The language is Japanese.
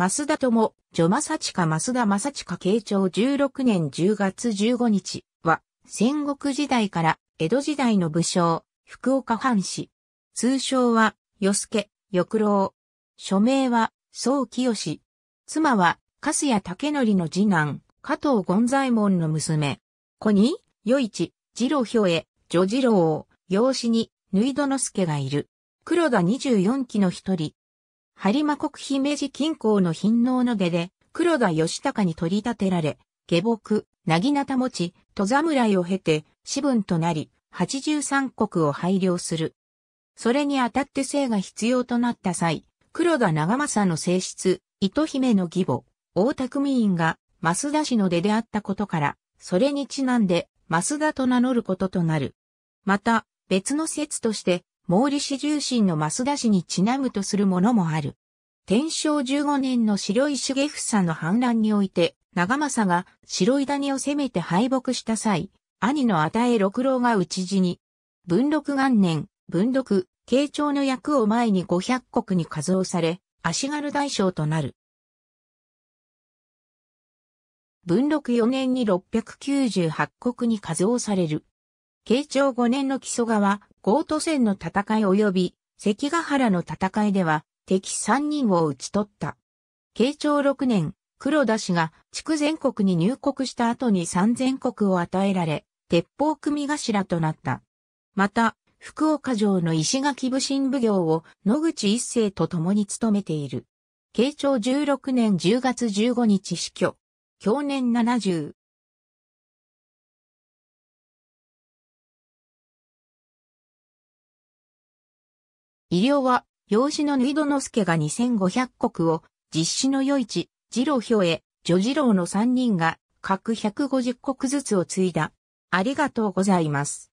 増田友、マ正親増田正親慶長16年10月15日は、戦国時代から江戸時代の武将、福岡藩士。通称は、ヨクロ郎。署名は、宋清。妻は、粕谷ノ則の次男、加藤権左衛門の娘。子に、与一、次郎兵衛、女次郎、養子に、縫ノス助がいる。黒田24期の一人、播磨国姫路近郊の貧農の出で、黒田義高に取り立てられ、下僕、なぎなた持ち、戸侍を経て、士分となり、八十三国を配領する。それにあたって生が必要となった際、黒田長政の正室、糸姫の義母、大田組員が、増田氏の出であったことから、それにちなんで、増田と名乗ることとなる。また、別の説として、毛利氏重臣の増田氏にちなむとするものもある。天正15年の白井重房の反乱において、長政が白井谷を攻めて敗北した際、兄の与え六郎が討ち死に、文禄元年、文禄、慶長の役を前に五百国に加増され、足軽大将となる。文禄四年に九十八国に加増される。慶長五年の木曽川、ゴート戦の戦い及び関ヶ原の戦いでは敵3人を討ち取った。慶長6年、黒田氏が筑全国に入国した後に三全国を与えられ、鉄砲組頭となった。また、福岡城の石垣武神奉行を野口一世と共に務めている。慶長16年10月15日死去。享年70。医療は、養子の縫戸之助が2500国を、実施の余市、次郎兵衛、女次郎の3人が、各150国ずつを継いだ。ありがとうございます。